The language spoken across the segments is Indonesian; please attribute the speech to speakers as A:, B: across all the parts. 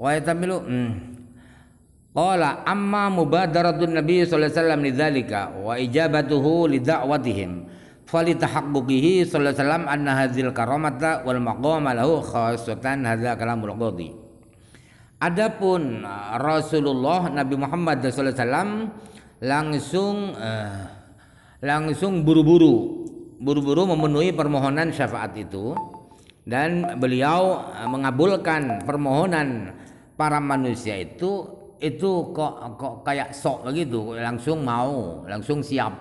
A: wa yatamilu hmm. Qala amma mubadaratun Nabi sallallahu alaihi wasallam lidzalika wa ijabatuhu lidawatihim Fali falitahaqquqihi sallallahu alaihi wasallam anna hadzal karamata wal maqama lahu khassatan hadza kalamul qadi Adapun uh, Rasulullah Nabi Muhammad sallallahu alaihi wasallam langsung eh, langsung buru-buru buru-buru memenuhi permohonan syafaat itu dan beliau uh, mengabulkan permohonan para manusia itu itu kok kok kayak sok begitu langsung mau langsung siap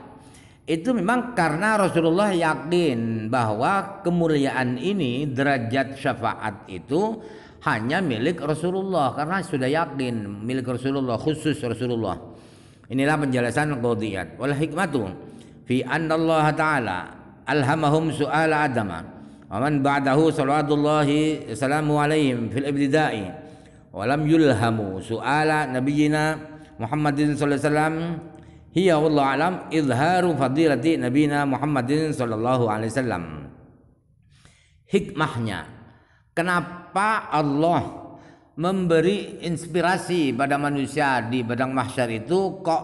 A: itu memang karena Rasulullah yakin bahwa kemuliaan ini derajat syafaat itu hanya milik Rasulullah karena sudah yakin milik Rasulullah khusus Rasulullah inilah penjelasan Qadiyat oleh hikmatu fi anna Allah taala alhamahum su'ala adama wa man ba'dahu salawatullahi salamu alaihim fil ibtidai walam yulhamu su'ala nabiyina Muhammadin sallallahu alaihi wasallam hiya allah alam izharu fadilati nabiyina Muhammadin sallallahu alaihi wasallam hikmahnya kenapa Allah memberi inspirasi pada manusia di padang mahsyar itu kok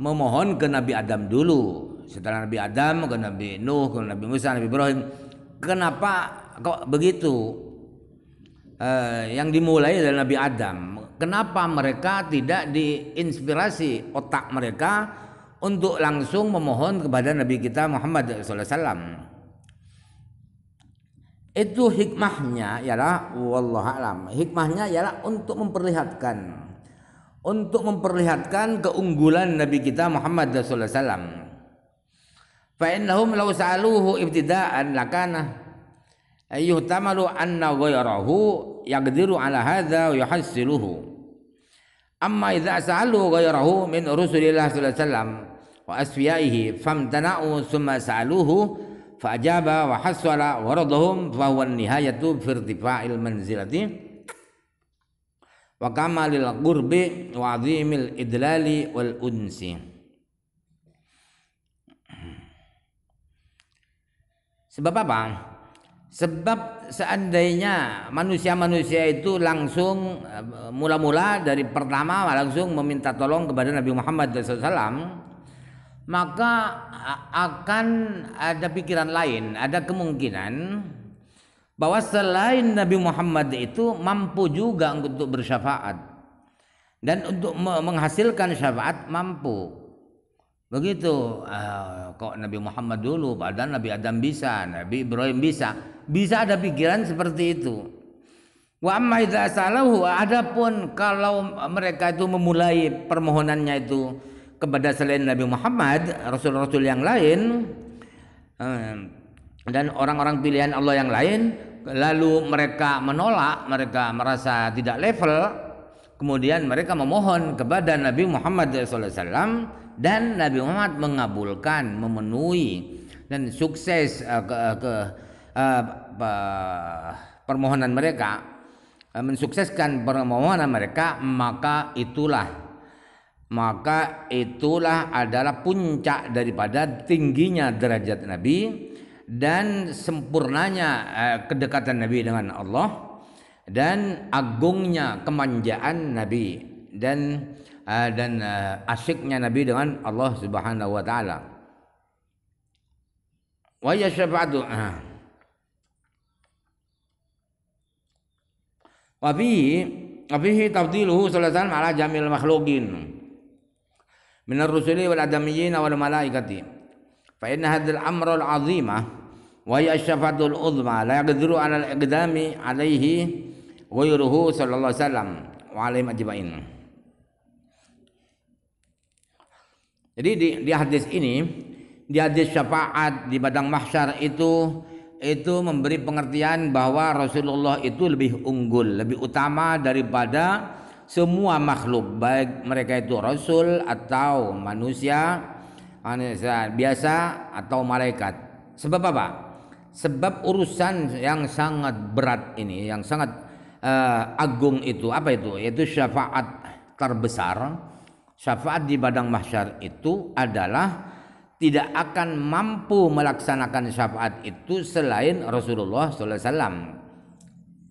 A: memohon ke Nabi Adam dulu setelah Nabi Adam ke Nabi Nuh ke Nabi Musa Nabi Ibrahim kenapa kok begitu Eh, yang dimulai dari Nabi Adam. Kenapa mereka tidak diinspirasi otak mereka untuk langsung memohon kepada Nabi kita Muhammad SAW? Itu hikmahnya ialah wallah alam. Hikmahnya ialah untuk memperlihatkan untuk memperlihatkan keunggulan Nabi kita Muhammad SAW. Fa law sa'aluhu ibtida'an lakana أي يحتمل أن غيره يقدر على هذا ويحصله أما إذا سأله غيره من رسل الله صلى الله عليه وسلم وأسفيائه فامتنعوا ثم سألوه فأجاب وحصل غرضهم فهو النهاية في ارتفاع المنزلة وكمال القرب وعظيم الإدلال والأنس Sebab apa? Sebab seandainya manusia-manusia itu langsung eh, mula-mula dari pertama langsung meminta tolong kepada Nabi Muhammad SAW, maka eh, akan ada pikiran lain, ada kemungkinan bahwa selain Nabi Muhammad itu mampu juga untuk bersyafaat dan untuk menghasilkan syafaat mampu. Begitu uh, kok Nabi Muhammad dulu padahal Nabi Adam bisa, Nabi Ibrahim bisa. Bisa ada pikiran seperti itu. Wa amma idza salahu adapun kalau mereka itu memulai permohonannya itu kepada selain Nabi Muhammad, rasul-rasul yang lain eh, dan orang-orang pilihan Allah yang lain lalu mereka menolak, mereka merasa tidak level, kemudian mereka memohon kepada Nabi Muhammad wasallam dan Nabi Muhammad mengabulkan memenuhi dan sukses uh, ke, eh, ke uh, permohonan mereka uh, mensukseskan permohonan mereka maka itulah maka itulah adalah puncak daripada tingginya derajat Nabi dan sempurnanya uh, kedekatan Nabi dengan Allah dan agungnya kemanjaan Nabi dan dan asiknya Nabi dengan Allah Subhanahu wa taala. Wa ya Wa bi wa tafdiluhu sallallahu alaihi ala jamil makhlukin min ar-rusuli wal adamiyyin wal malaikati. Fa inna hadzal amra al azima wa ya syafa'atu al-'uzma la yaqdiru 'ala al-iqdami 'alaihi wa yuruhu sallallahu alaihi wasallam wa alaihi majma'in Jadi di, di hadis ini, di hadis syafaat di padang mahsyar itu itu memberi pengertian bahwa Rasulullah itu lebih unggul, lebih utama daripada semua makhluk, baik mereka itu rasul atau manusia, manusia biasa atau malaikat. Sebab apa? Sebab urusan yang sangat berat ini, yang sangat uh, agung itu apa itu? Yaitu syafaat terbesar syafaat di padang mahsyar itu adalah tidak akan mampu melaksanakan syafaat itu selain Rasulullah sallallahu alaihi wasallam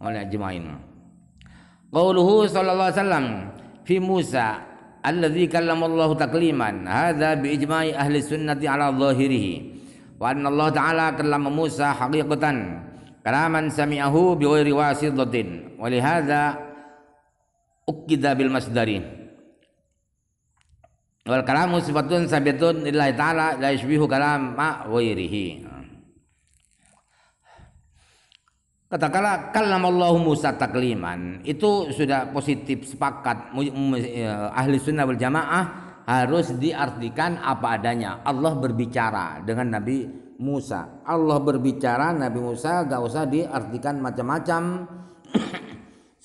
A: oleh jemain. Qauluhu sallallahu alaihi wasallam fi Musa alladzi kallamallahu takliman hadza bi ijma'i ahli sunnati ala zahirihi wa anna Allah taala kallama Musa haqiqatan karaman sami'ahu bi ghairi wasidatin wa li hadza ukida bil masdari wal kalamu sifatun sabitun lillahi ta'ala la yushbihu kalam ma ghairihi katakanlah Allah Musa takliman itu sudah positif sepakat eh, ahli sunnah wal jamaah harus diartikan apa adanya Allah berbicara dengan Nabi Musa Allah berbicara Nabi Musa gak usah diartikan macam-macam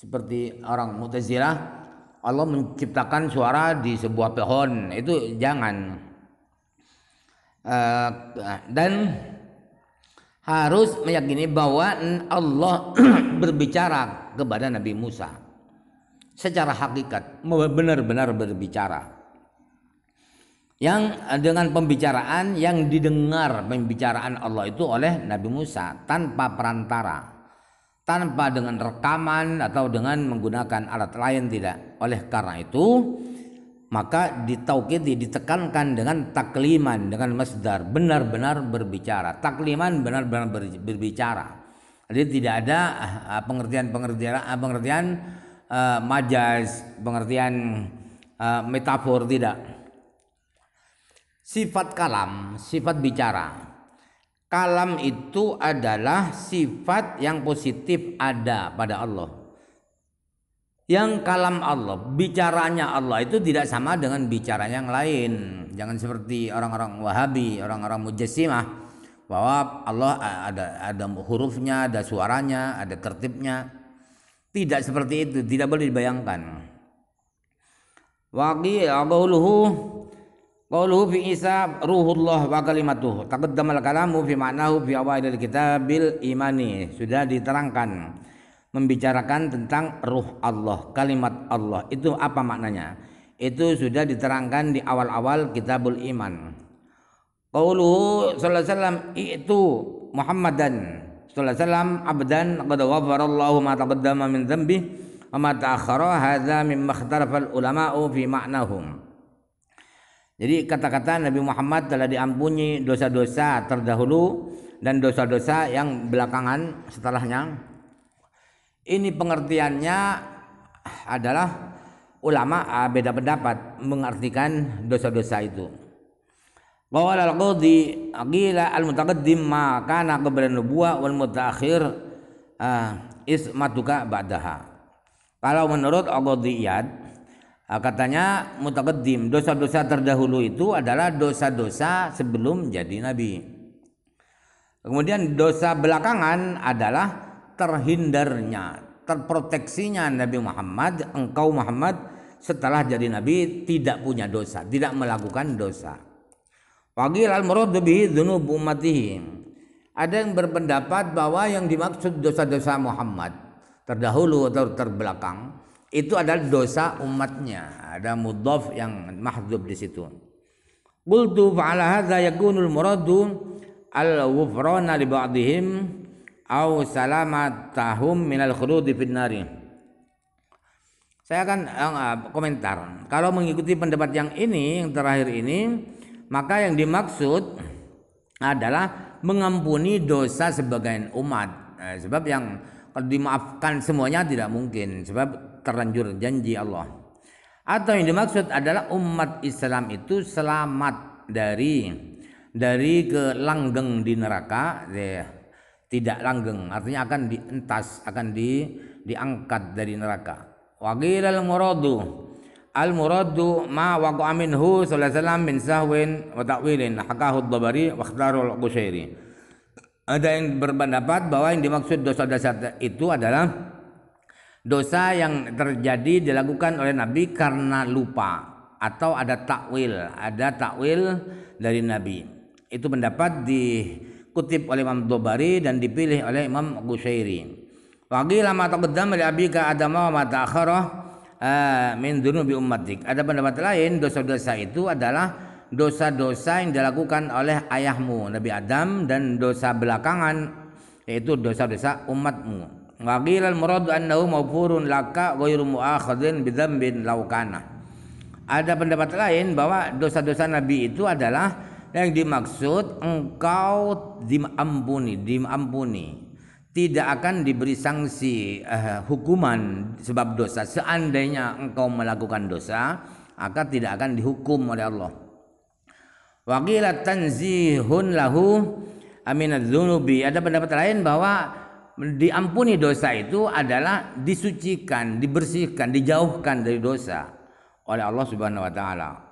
A: seperti orang Mu'tazilah Allah menciptakan suara di sebuah pohon itu jangan eh, dan harus meyakini bahwa Allah berbicara kepada Nabi Musa secara hakikat benar-benar berbicara yang dengan pembicaraan yang didengar pembicaraan Allah itu oleh Nabi Musa tanpa perantara tanpa dengan rekaman atau dengan menggunakan alat lain tidak. Oleh karena itu, maka ditaukidi ditekankan dengan takliman dengan masdar benar-benar berbicara. Takliman benar-benar berbicara. Jadi tidak ada pengertian-pengertian ah, pengertian majaz, pengertian ah, ah, metafor tidak. Sifat kalam, sifat bicara kalam itu adalah sifat yang positif ada pada Allah. Yang kalam Allah, bicaranya Allah itu tidak sama dengan bicara yang lain. Jangan seperti orang-orang Wahabi, orang-orang Mujassimah bahwa Allah ada ada hurufnya, ada suaranya, ada tertibnya. Tidak seperti itu, tidak boleh dibayangkan. Waqi ya, Qalu fi Isa ruhullah wa kalimatuh. Taqaddama al-kalamu fi ma'nahu fi awailil kitabil imani. Sudah diterangkan membicarakan tentang ruh Allah, kalimat Allah. Itu apa maknanya? Itu sudah diterangkan di awal-awal Kitabul Iman. Qauluhu sallallahu alaihi wasallam itu Muhammadan sallallahu alaihi wasallam abdan qad ghafarallahu ma taqaddama min dhanbi wa ma ta'akhkhara hadza mimma ikhtalafa al-ulama'u fi ma'nahum. Jadi kata-kata Nabi Muhammad telah diampuni dosa-dosa terdahulu dan dosa-dosa yang belakangan setelahnya. Ini pengertiannya adalah ulama ah, beda pendapat mengartikan dosa-dosa itu. Bahwa al-qadhi aqila al-mutaqaddim ma kana qabla nubuwah wal mutaakhir ah, ismatuka ba'daha. Kalau menurut Al-Qadhiyat Ah, katanya mutaqaddim dosa-dosa terdahulu itu adalah dosa-dosa sebelum jadi nabi kemudian dosa belakangan adalah terhindarnya terproteksinya Nabi Muhammad engkau Muhammad setelah jadi nabi tidak punya dosa tidak melakukan dosa wagil al ada yang berpendapat bahwa yang dimaksud dosa-dosa Muhammad terdahulu atau terbelakang itu adalah dosa umatnya. Ada mudhaf yang mahdzub di situ. Qultu fa'ala hadza yakunul muradu al wufrana li ba'dihim au salamatahum minal khurudi fin Saya akan uh, komentar. Kalau mengikuti pendapat yang ini, yang terakhir ini, maka yang dimaksud adalah mengampuni dosa sebagian umat. Eh, sebab yang kalau dimaafkan semuanya tidak mungkin sebab terlanjur janji Allah atau yang dimaksud adalah umat Islam itu selamat dari dari kelanggeng di neraka ya, tidak langgeng artinya akan dientas akan di diangkat dari neraka wakil al muradu al muradu ma waqa minhu sallallahu alaihi wasallam min sahwin wa ta'wilin hakahu ad-dabari wa ikhtaru al-qushairi ada yang berpendapat bahwa yang dimaksud dosa-dosa itu adalah dosa yang terjadi dilakukan oleh Nabi karena lupa atau ada takwil, ada takwil dari Nabi. Itu pendapat dikutip oleh Imam Dobari dan dipilih oleh Imam Qushairi. Wagi lama tak li abika adama mata ma ta'akhara eh, min dunubi ummatik. Ada pendapat lain dosa-dosa itu adalah dosa-dosa yang dilakukan oleh ayahmu Nabi Adam dan dosa belakangan yaitu dosa-dosa umatmu. Wakil al-muradu annahu maghfurun laka ghairu mu'akhadhin bidzambin law kana. Ada pendapat lain bahwa dosa-dosa Nabi itu adalah yang dimaksud engkau diampuni, diampuni. Tidak akan diberi sanksi eh, hukuman sebab dosa. Seandainya engkau melakukan dosa, maka tidak akan dihukum oleh Allah. Waqila tanzihun lahu aminadz Zunubi. Ada pendapat lain bahwa diampuni dosa itu adalah disucikan, dibersihkan, dijauhkan dari dosa oleh Allah Subhanahu wa taala.